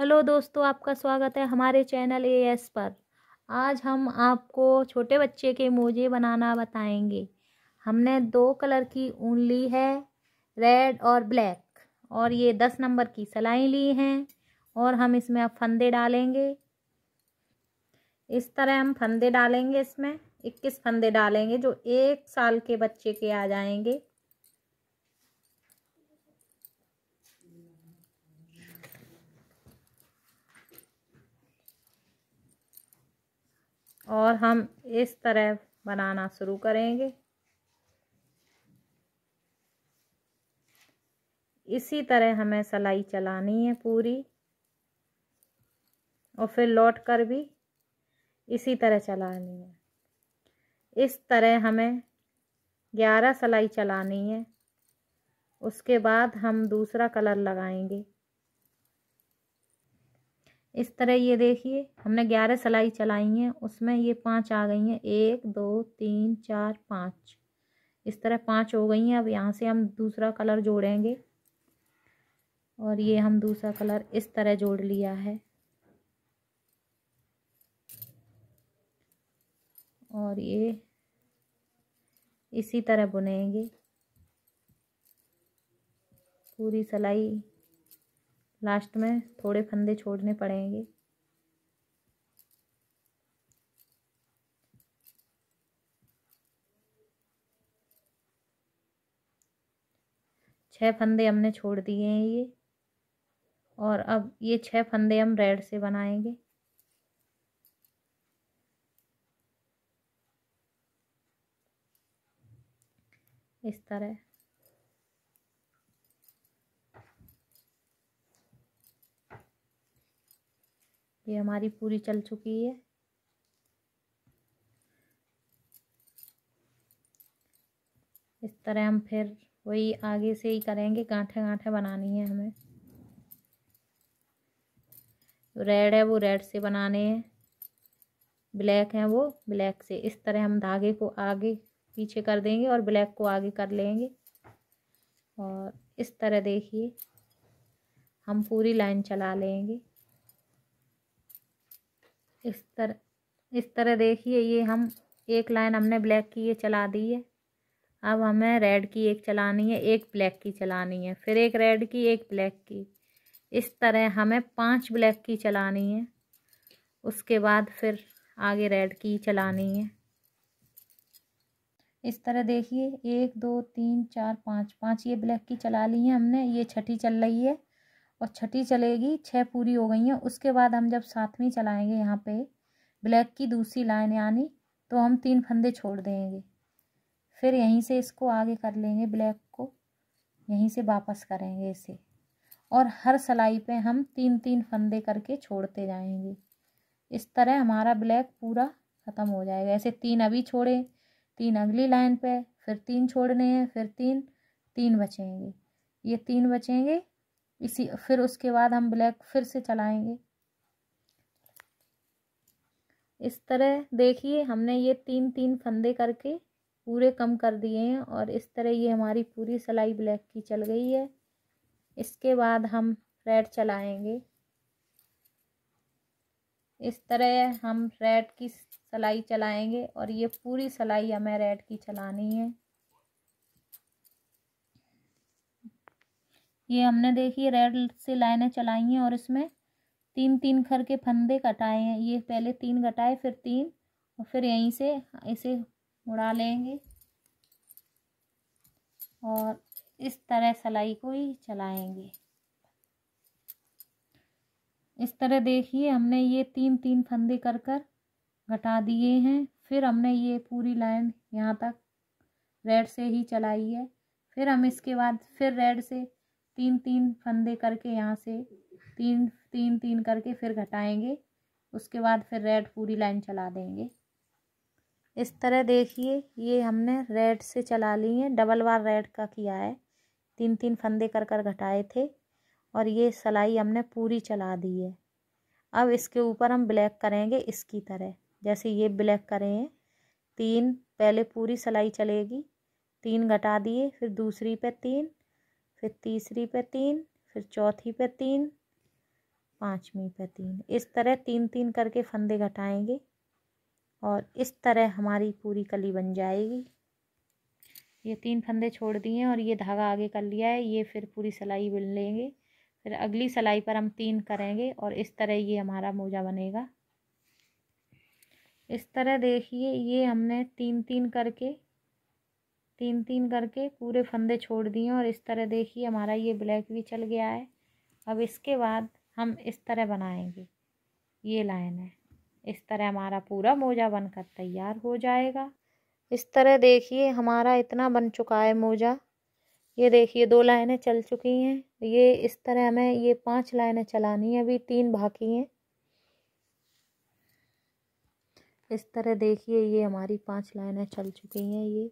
hello दोस्तों आपका स्वागत है हमारे चैनल ए एस पर आज हम आपको छोटे बच्चे के मोजे बनाना बताएंगे हमने दो कलर की ऊन ली है रेड और ब्लैक और ये दस नंबर की सलाई ली हैं और हम इसमें अब फंदे डालेंगे इस तरह हम फंदे डालेंगे इसमें इक्कीस फंदे डालेंगे जो एक साल के बच्चे के आ जाएंगे और हम इस तरह बनाना शुरू करेंगे इसी तरह हमें सलाई चलानी है पूरी और फिर लौट कर भी इसी तरह चलानी है इस तरह हमें ग्यारह सलाई चलानी है उसके बाद हम दूसरा कलर लगाएंगे इस तरह ये देखिए हमने ग्यारह सिलाई चलाई हैं उसमें ये पांच आ गई हैं एक दो तीन चार पाँच इस तरह पांच हो गई हैं अब यहाँ से हम दूसरा कलर जोड़ेंगे और ये हम दूसरा कलर इस तरह जोड़ लिया है और ये इसी तरह बुनेंगे पूरी सिलाई लास्ट में थोड़े फंदे छोड़ने पड़ेंगे छह फंदे हमने छोड़ दिए हैं ये और अब ये छह फंदे हम रेड से बनाएंगे इस तरह ये हमारी पूरी चल चुकी है इस तरह हम फिर वही आगे से ही करेंगे गांठे गांठे बनानी है हमें रेड है वो रेड से बनाने हैं ब्लैक है वो ब्लैक से इस तरह हम धागे को आगे पीछे कर देंगे और ब्लैक को आगे कर लेंगे और इस तरह देखिए हम पूरी लाइन चला लेंगे इस तरह इस तरह देखिए ये हम एक लाइन हमने ब्लैक की ये चला दी है अब हमें रेड की एक चलानी है एक ब्लैक की चलानी है फिर एक रेड की एक ब्लैक की इस तरह हमें पांच ब्लैक की चलानी है उसके बाद फिर आगे रेड की चलानी है इस तरह देखिए एक दो तीन चार पाँच पाँच ये ब्लैक की चला ली है हमने ये छठी चल रही है और छठी चलेगी छः पूरी हो गई हैं उसके बाद हम जब सातवीं चलाएंगे यहाँ पे ब्लैक की दूसरी लाइन यानी तो हम तीन फंदे छोड़ देंगे फिर यहीं से इसको आगे कर लेंगे ब्लैक को यहीं से वापस करेंगे इसे और हर सिलाई पे हम तीन तीन फंदे करके छोड़ते जाएंगे इस तरह हमारा ब्लैक पूरा ख़त्म हो जाएगा ऐसे तीन अभी छोड़े तीन अगली लाइन पे फिर तीन छोड़ने हैं फिर तीन तीन बचेंगे ये तीन बचेंगे इसी फिर उसके बाद हम ब्लैक फिर से चलाएंगे इस तरह देखिए हमने ये तीन तीन फंदे करके पूरे कम कर दिए हैं और इस तरह ये हमारी पूरी सिलाई ब्लैक की चल गई है इसके बाद हम रेड चलाएंगे इस तरह हम रेड की सिलाई चलाएंगे और ये पूरी सिलाई हमें रेड की चलानी है ये हमने देखिए रेड से लाइनें चलाई हैं और इसमें तीन तीन खर के फंदे कटाए हैं ये पहले तीन कटाए फिर तीन और फिर यहीं से इसे उड़ा लेंगे और इस तरह सलाई को ही चलाएंगे इस तरह देखिए हमने ये तीन तीन फंदे कर कर घटा दिए हैं फिर हमने ये पूरी लाइन यहाँ तक रेड से ही चलाई है फिर हम इसके बाद फिर रेड से तीन तीन फंदे करके यहाँ से तीन तीन तीन करके फिर घटाएंगे उसके बाद फिर रेड पूरी लाइन चला देंगे इस तरह देखिए ये हमने रेड से चला ली है डबल बार रेड का किया है तीन तीन फंदे कर कर घटाए थे और ये सिलाई हमने पूरी चला दी है अब इसके ऊपर हम ब्लैक करेंगे इसकी तरह जैसे ये ब्लैक करें हैं तीन पहले पूरी सिलाई चलेगी तीन घटा दिए फिर दूसरी पे तीन फिर तीसरी पे तीन फिर चौथी पे तीन पाँचवीं पे तीन इस तरह तीन तीन करके फंदे घटाएंगे और इस तरह हमारी पूरी कली बन जाएगी ये तीन फंदे छोड़ दिए और ये धागा आगे कर लिया है ये फिर पूरी सिलाई बुन लेंगे फिर अगली सिलाई पर हम तीन करेंगे और इस तरह ये हमारा मोजा बनेगा इस तरह देखिए ये हमने तीन तीन करके तीन तीन करके पूरे फंदे छोड़ दिए और इस तरह देखिए हमारा ये ब्लैक भी चल गया है अब इसके बाद हम इस तरह बनाएंगे ये लाइन है इस तरह हमारा पूरा मोजा बनकर तैयार हो जाएगा इस तरह देखिए हमारा इतना बन चुका है मोजा ये देखिए दो लाइनें चल चुकी हैं ये इस तरह हमें ये पांच लाइनें चलानी है अभी तीन बाकी हैं इस तरह देखिए ये हमारी पांच लाइनें चल चुकी हैं ये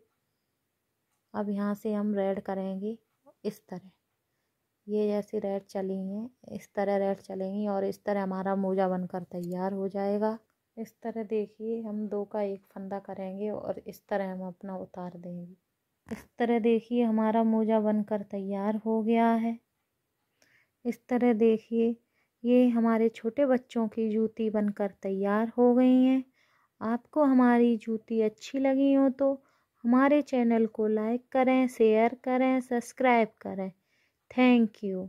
अब यहाँ से हम रेड करेंगे इस तरह ये जैसे रेड चली हैं इस तरह रेड चलेंगी और इस तरह हमारा मोजा बनकर तैयार हो जाएगा इस तरह देखिए हम दो का एक फंदा करेंगे और इस तरह हम अपना उतार देंगे इस तरह देखिए हमारा मोजा बनकर तैयार हो गया है इस तरह देखिए ये हमारे छोटे बच्चों की जूती बनकर तैयार हो गई हैं आपको हमारी जूती अच्छी लगी हो तो हमारे चैनल को लाइक करें शेयर करें सब्सक्राइब करें थैंक यू